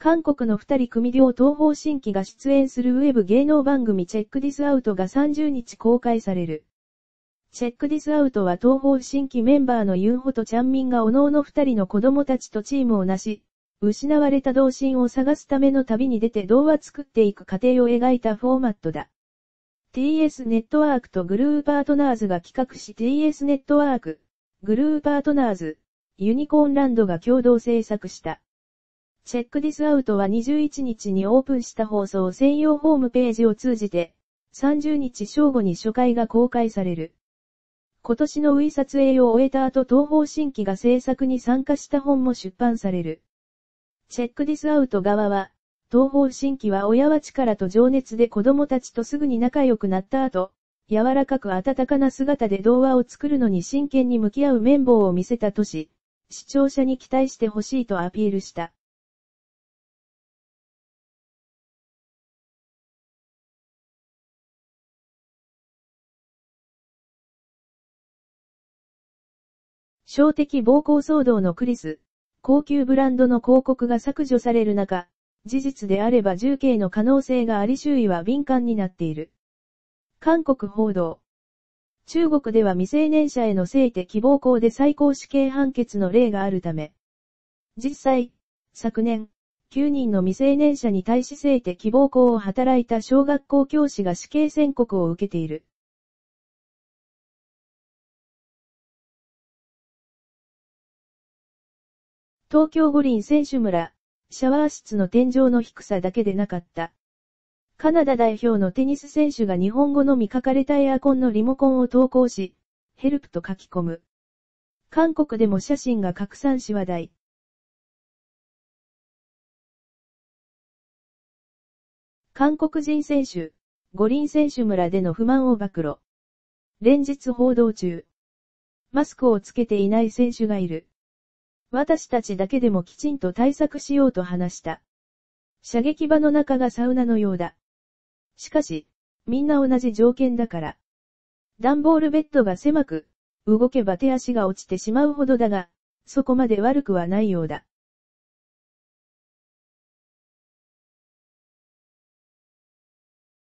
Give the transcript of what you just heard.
韓国の二人組両東方新規が出演するウェブ芸能番組チェックディスアウトが30日公開される。チェックディスアウトは東方新規メンバーのユンホとチャンミンがおのおの二人の子供たちとチームをなし、失われた童心を探すための旅に出て童話作っていく過程を描いたフォーマットだ。TS ネットワークとグルーパートナーズが企画し TS ネットワーク、グルーパートナーズ、ユニコーンランドが共同制作した。チェックディスアウトは21日にオープンした放送専用ホームページを通じて、30日正午に初回が公開される。今年のウィ撮影を終えた後東方新規が制作に参加した本も出版される。チェックディスアウト側は、東方新規は親は力と情熱で子供たちとすぐに仲良くなった後、柔らかく温かな姿で童話を作るのに真剣に向き合う綿棒を見せたとし、視聴者に期待してほしいとアピールした。小的暴行騒動のクリス、高級ブランドの広告が削除される中、事実であれば重刑の可能性があり周囲は敏感になっている。韓国報道。中国では未成年者への性的暴行で最高死刑判決の例があるため、実際、昨年、9人の未成年者に対し性的暴行を働いた小学校教師が死刑宣告を受けている。東京五輪選手村、シャワー室の天井の低さだけでなかった。カナダ代表のテニス選手が日本語のみ書かれたエアコンのリモコンを投稿し、ヘルプと書き込む。韓国でも写真が拡散し話題。韓国人選手、五輪選手村での不満を暴露。連日報道中。マスクをつけていない選手がいる。私たちだけでもきちんと対策しようと話した。射撃場の中がサウナのようだ。しかし、みんな同じ条件だから。段ボールベッドが狭く、動けば手足が落ちてしまうほどだが、そこまで悪くはないようだ。